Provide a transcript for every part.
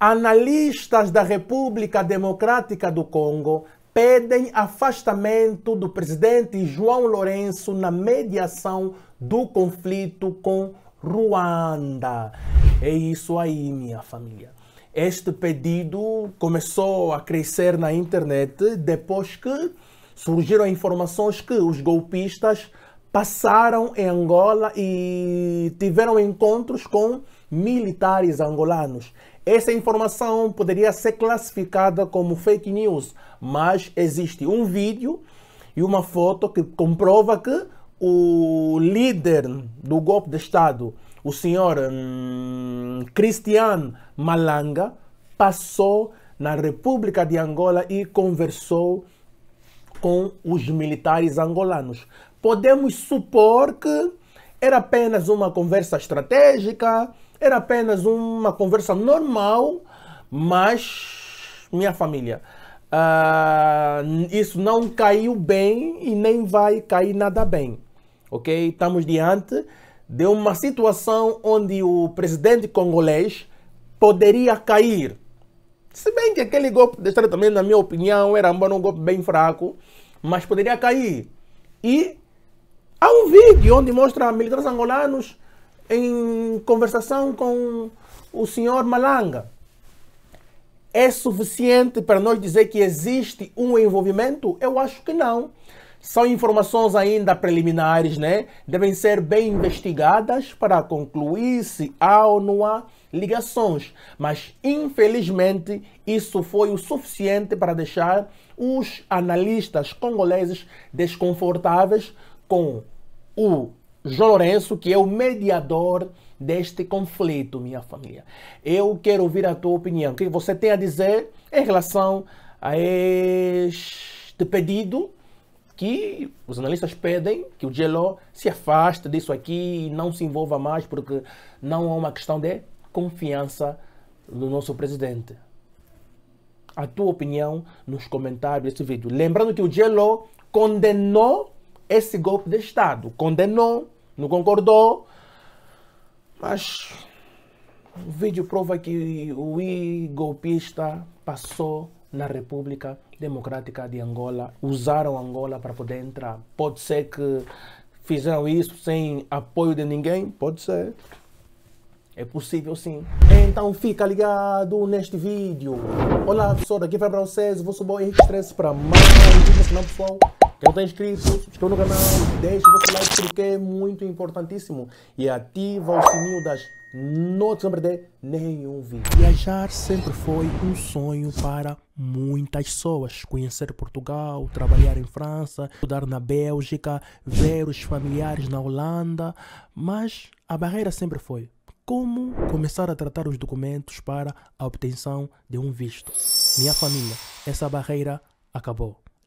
Analistas da República Democrática do Congo pedem afastamento do presidente João Lourenço na mediação do conflito com Ruanda. É isso aí, minha família. Este pedido começou a crescer na internet depois que surgiram informações que os golpistas passaram em Angola e tiveram encontros com militares angolanos. Essa informação poderia ser classificada como fake news, mas existe um vídeo e uma foto que comprova que o líder do golpe de Estado, o senhor hum, Malanga, passou na República de Angola e conversou com os militares angolanos. Podemos supor que era apenas uma conversa estratégica, era apenas uma conversa normal, mas minha família, uh, isso não caiu bem e nem vai cair nada bem, ok? Estamos diante de uma situação onde o presidente congolês poderia cair. Se bem que aquele golpe de Estado também, na minha opinião, era um golpe bem fraco, mas poderia cair. E há um vídeo onde mostra militares angolanos em conversação com o senhor Malanga, é suficiente para nós dizer que existe um envolvimento? Eu acho que não. São informações ainda preliminares, né? Devem ser bem investigadas para concluir se há ou não há ligações. Mas, infelizmente, isso foi o suficiente para deixar os analistas congoleses desconfortáveis com o João Lourenço, que é o mediador deste conflito, minha família. Eu quero ouvir a tua opinião. O que você tem a dizer em relação a este pedido que os analistas pedem que o Gelo se afaste disso aqui e não se envolva mais, porque não é uma questão de confiança no nosso presidente. A tua opinião nos comentários desse vídeo. Lembrando que o Gelo condenou esse golpe de Estado. Condenou, não concordou, mas o vídeo prova que o golpista passou na República Democrática de Angola, usaram Angola para poder entrar. Pode ser que fizeram isso sem apoio de ninguém? Pode ser. É possível sim. Então fica ligado neste vídeo. Olá pessoal, aqui vai para vocês, vou subir o estresse para mais uma pessoal. Quem não está inscrito, inscreva no canal, deixa o seu like porque é muito importantíssimo. E ativa o sininho das notas para perder nenhum vídeo. Viajar sempre foi um sonho para muitas pessoas. Conhecer Portugal, trabalhar em França, estudar na Bélgica, ver os familiares na Holanda. Mas a barreira sempre foi como começar a tratar os documentos para a obtenção de um visto. Minha família, essa barreira acabou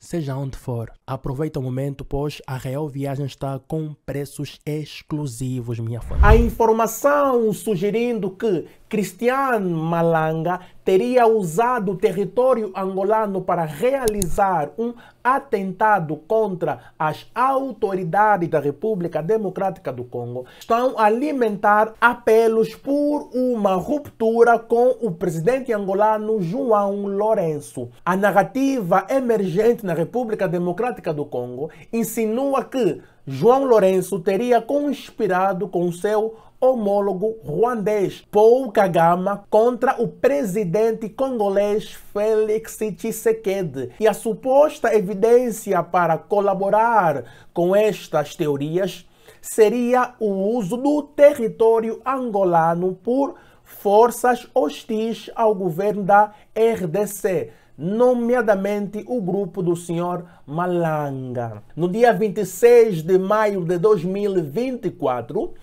seja onde for. Aproveita o momento, pois a Real Viagem está com preços exclusivos, minha fã A informação sugerindo que Cristiano Malanga teria usado o território angolano para realizar um atentado contra as autoridades da República Democrática do Congo, estão a alimentar apelos por uma ruptura com o presidente angolano João Lourenço. A narrativa emergente na República Democrática do Congo insinua que João Lourenço teria conspirado com seu homólogo ruandês Paul Kagame contra o presidente congolês Félix Tshisekedi e a suposta evidência para colaborar com estas teorias seria o uso do território angolano por forças hostis ao governo da RDC, nomeadamente o grupo do senhor Malanga. No dia 26 de maio de 2024,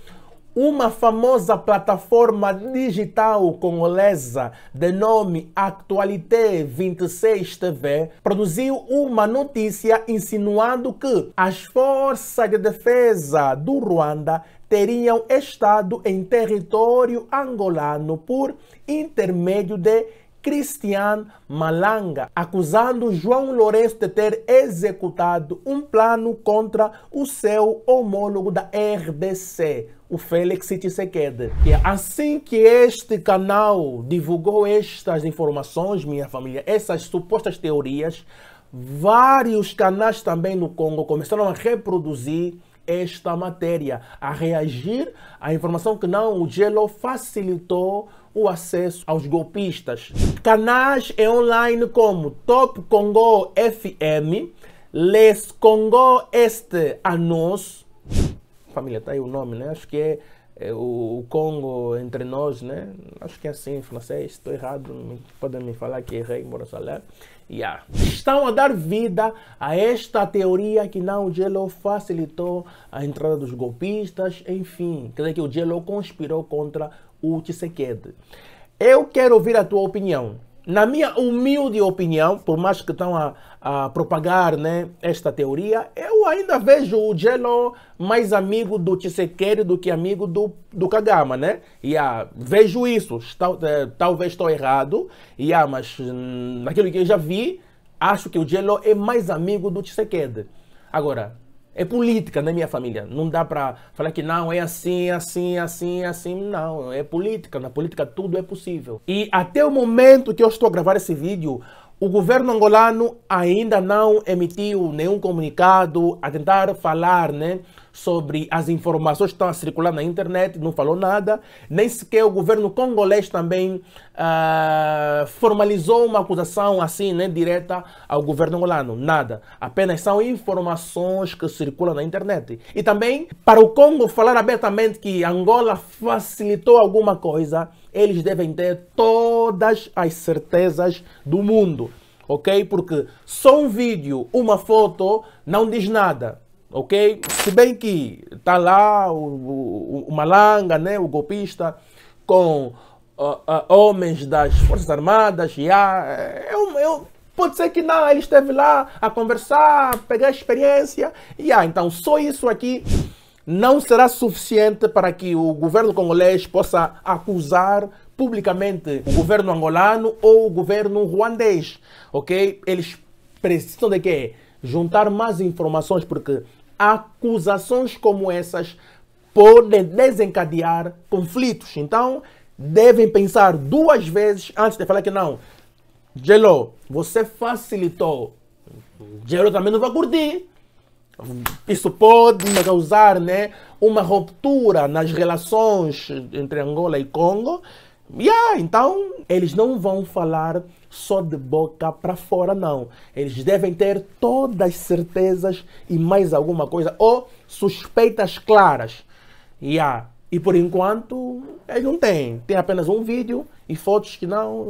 uma famosa plataforma digital congolesa de nome Actualité 26 TV produziu uma notícia insinuando que as forças de defesa do Ruanda teriam estado em território angolano por intermédio de Cristian Malanga, acusando João Lourenço de ter executado um plano contra o seu homólogo da RDC, o Félix Tshisekedi. E assim que este canal divulgou estas informações, minha família, essas supostas teorias, vários canais também no Congo começaram a reproduzir esta matéria, a reagir à informação que não o gelo facilitou o acesso aos golpistas. Canais é online como Top Congo FM, Les Congo Este Anos Família, tá aí o nome, né? Acho que é é o, Congo entre nós, né? Acho que é assim em francês, estou errado, podem me falar que errei, bora salário. Yeah. Estão a dar vida a esta teoria que não, o Gelo facilitou a entrada dos golpistas, enfim, quer dizer que o Gelo conspirou contra o Tshisekedi. Eu quero ouvir a tua opinião. Na minha humilde opinião, por mais que estão a, a propagar né, esta teoria, eu ainda vejo o Gelo mais amigo do Tshisekedi do que amigo do, do Kagama, né? Yeah, vejo isso, eh, talvez estou errado, yeah, mas hum, naquilo que eu já vi, acho que o Gelo é mais amigo do Tshisekedi. Agora, é política na minha família. Não dá para falar que não, é assim, assim, assim, assim. Não, é política. Na política tudo é possível. E até o momento que eu estou a gravar esse vídeo, o governo angolano ainda não emitiu nenhum comunicado a tentar falar, né? sobre as informações que estão a circular na internet, não falou nada, nem sequer o governo congolês também ah, formalizou uma acusação assim, né, direta ao governo angolano, nada. Apenas são informações que circulam na internet. E também, para o Congo falar abertamente que Angola facilitou alguma coisa, eles devem ter todas as certezas do mundo, ok? Porque só um vídeo, uma foto, não diz nada ok? Se bem que está lá o, o, o, malanga, né? o golpista, com uh, uh, homens das Forças Armadas, e há, é, eu, eu, pode ser que não, ele esteve lá a conversar, a pegar experiência, e há, ah, então só isso aqui não será suficiente para que o governo congolês possa acusar publicamente o governo angolano ou o governo ruandês, ok? Eles precisam de quê? juntar mais informações, porque acusações como essas podem desencadear conflitos. Então, devem pensar duas vezes antes de falar que não. Gelo, você facilitou. Gelo também não vai curtir. Isso pode causar né, uma ruptura nas relações entre Angola e Congo. Yeah, então, eles não vão falar só de boca para fora, não. Eles devem ter todas certezas e mais alguma coisa, ou suspeitas claras. Yeah. E por enquanto, eles não têm. Tem apenas um vídeo e fotos que não,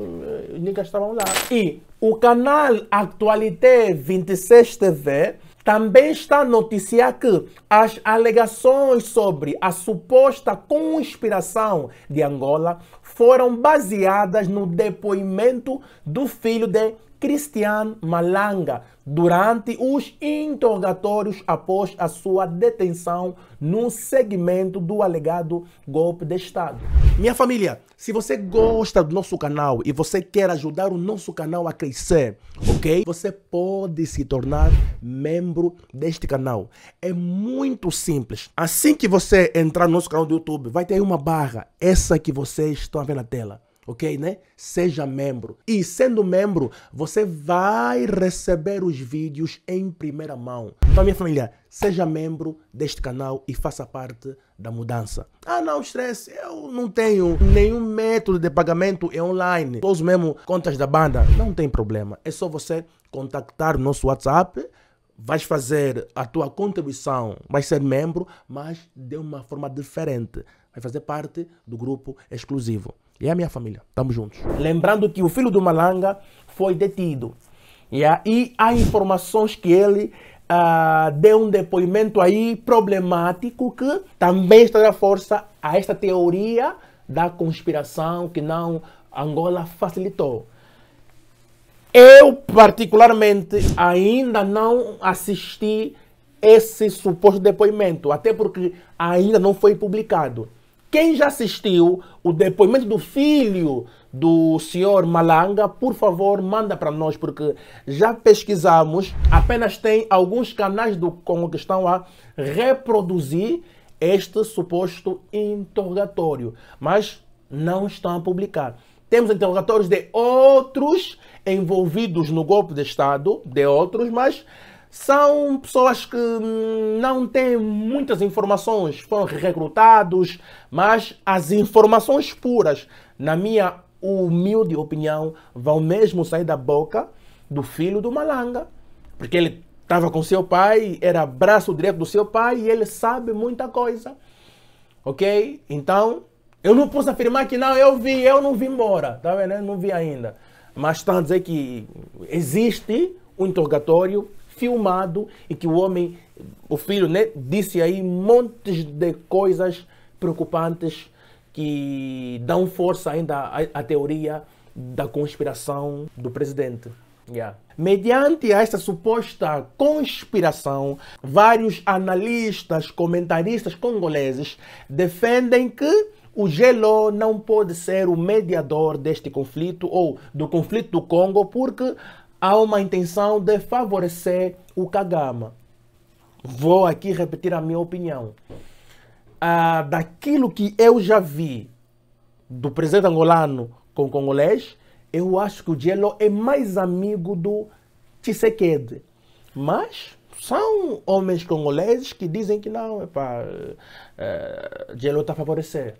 eh, nunca estavam lá. E o canal Actualité 26 TV também está a noticiar que as alegações sobre a suposta conspiração de Angola foram baseadas no depoimento do filho de Cristian Malanga durante os interrogatórios após a sua detenção no segmento do alegado golpe de Estado. Minha família, se você gosta do nosso canal e você quer ajudar o nosso canal a crescer, ok? Você pode se tornar membro deste canal. É muito simples. Assim que você entrar no nosso canal do YouTube, vai ter uma barra, essa que vocês estão vendo na tela ok, né? Seja membro. E sendo membro, você vai receber os vídeos em primeira mão. Então, minha família, seja membro deste canal e faça parte da mudança. Ah, não, estresse, eu não tenho nenhum método de pagamento é online. Uso mesmo contas da banda. Não tem problema, é só você contactar o nosso WhatsApp vais fazer a tua contribuição, vais ser membro, mas de uma forma diferente. Vai fazer parte do grupo exclusivo. E é a minha família. Estamos juntos. Lembrando que o filho do Malanga foi detido. E há informações que ele uh, deu um depoimento aí problemático que também está da força a esta teoria da conspiração que não Angola facilitou. Eu, particularmente, ainda não assisti esse suposto depoimento, até porque ainda não foi publicado. Quem já assistiu o depoimento do filho do senhor Malanga, por favor, manda para nós, porque já pesquisamos, apenas tem alguns canais do Congo que estão a reproduzir este suposto interrogatório, mas não estão a publicar. Temos interrogatórios de outros envolvidos no golpe de Estado, de outros, mas são pessoas que hum, não têm muitas informações, foram recrutados, mas as informações puras, na minha humilde opinião, vão mesmo sair da boca do filho do Malanga, porque ele estava com seu pai, era braço direito do seu pai e ele sabe muita coisa. Ok? Então, eu não posso afirmar que não, eu vi, eu não vi embora, tá vendo? Eu não vi ainda. Mas estão tá a dizer que existe um interrogatório filmado e que o homem, o filho, né, disse aí montes de coisas preocupantes que dão força ainda à, à teoria da conspiração do presidente. Yeah. Mediante esta suposta conspiração, vários analistas, comentaristas congoleses defendem que o Gelo não pode ser o mediador deste conflito ou do conflito do Congo, porque há uma intenção de favorecer o Kagama. Vou aqui repetir a minha opinião. Ah, daquilo que eu já vi do presidente angolano com o congolês, eu acho que o Dielo é mais amigo do Tshisekedi. Mas são homens congoleses que dizem que não, epá, é, eh, Dielo está a favorecer.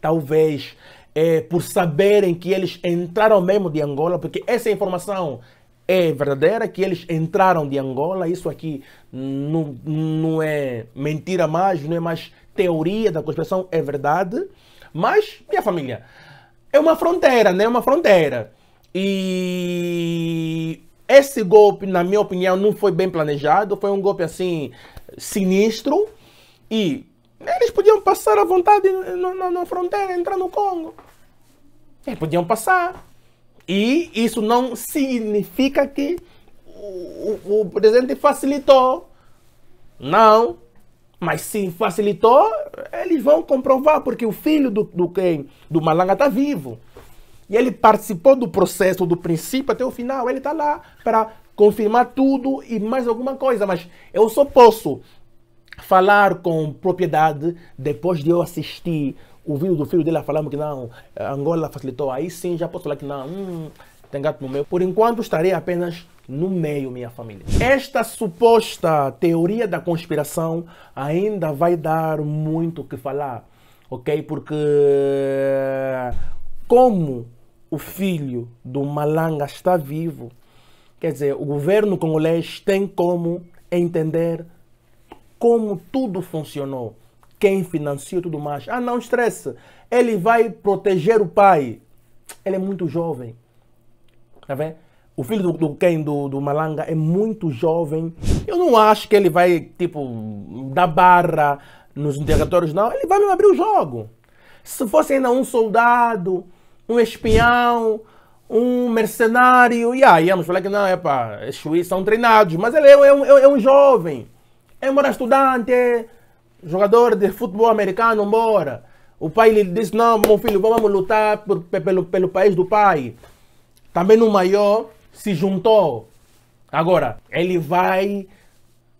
Talvez é, por saberem que eles entraram mesmo de Angola, porque essa informação é verdadeira, que eles entraram de Angola, isso aqui não, não é mentira mais, não é mais teoria da conspiração, é verdade. Mas, minha família, é uma fronteira, né? É uma fronteira. E esse golpe, na minha opinião, não foi bem planejado, foi um golpe assim sinistro. E eles podiam passar à vontade na, fronteira, entrar no Congo. Eles podiam passar. E isso não significa que o, o, o presidente facilitou. Não. Mas se facilitou, eles vão comprovar, porque o filho do, do quem? Do Malanga está vivo. E ele participou do processo, do princípio até o final. Ele está lá para confirmar tudo e mais alguma coisa. Mas eu só posso falar com propriedade depois de eu assistir o vídeo do filho dela falando que não, Angola facilitou, aí sim já posso falar que não, hum, tem gato no meu Por enquanto estarei apenas no meio, minha família. Esta suposta teoria da conspiração ainda vai dar muito o que falar, ok? Porque como o filho do Malanga está vivo, quer dizer, o governo congolês tem como entender como tudo funcionou, quem financiou tudo mais. Ah, não estresse, ele vai proteger o pai. Ele é muito jovem. Tá vendo? O filho do, do Ken, do, do Malanga, é muito jovem. Eu não acho que ele vai, tipo, dar barra nos interrogatórios, não. Ele vai abrir o jogo. Se fosse ainda um soldado, um espião, um mercenário, e aí, vamos falar que não, é pá, é juízes são treinados, mas ele é, é, um, é um jovem embora é estudante, jogador de futebol americano, embora. O pai lhe disse, não, meu filho, vamos lutar por, pelo, pelo país do pai. Também no maior se juntou. Agora, ele vai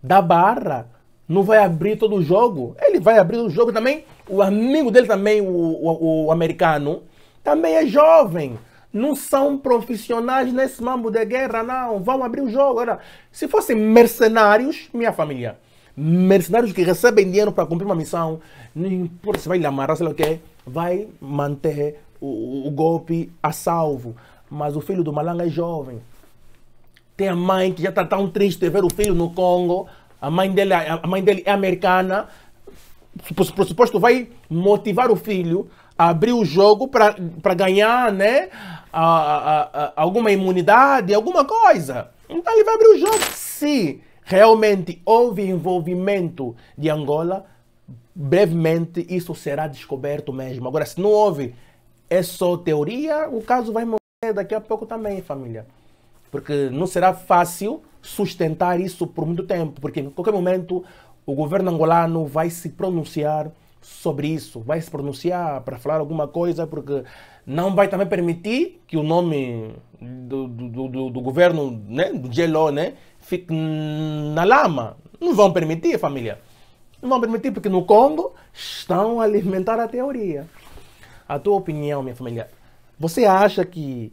dar barra, não vai abrir todo o jogo. Ele vai abrir o jogo também. O amigo dele também, o, o, o americano, também é jovem. Não são profissionais nesse mambo de guerra, não. Vão abrir o jogo. Agora, se fossem mercenários, minha família, mercenários que recebem dinheiro para cumprir uma missão, não importa se vai lhe amarrar, sei lá o quê, vai manter o, o golpe a salvo. Mas o filho do Malanga é jovem. Tem a mãe que já está tão tá triste de ver o filho no Congo. A mãe dele, a mãe dele é americana. Por suposto, vai motivar o filho a abrir o jogo para ganhar né, a, a, a, alguma imunidade, alguma coisa. Então ele vai abrir o jogo sim realmente houve envolvimento de Angola, brevemente isso será descoberto mesmo. Agora, se não houve, é só teoria, o caso vai morrer daqui a pouco também, família. Porque não será fácil sustentar isso por muito tempo, porque em qualquer momento o governo angolano vai se pronunciar sobre isso, vai se pronunciar para falar alguma coisa, porque não vai também permitir que o nome do, do, do, do governo, né, do GLO, né, fique na lama. Não vão permitir, família. Não vão permitir, porque no Congo estão a alimentar a teoria. A tua opinião, minha família, você acha que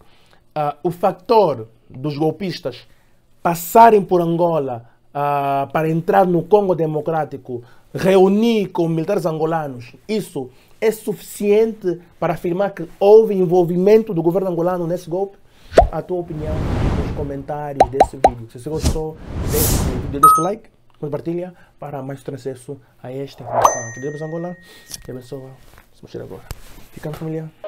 uh, o fator dos golpistas passarem por Angola uh, para entrar no Congo Democrático, reunir com militares angolanos, isso é suficiente para afirmar que houve envolvimento do governo angolano nesse golpe? a tua opinião nos comentários desse vídeo. Se você gostou desse vídeo, deixa o like, compartilha para mais ter acesso a esta informação. Aqui de Angola, que abençoa. Se agora agora. Ficamos, família.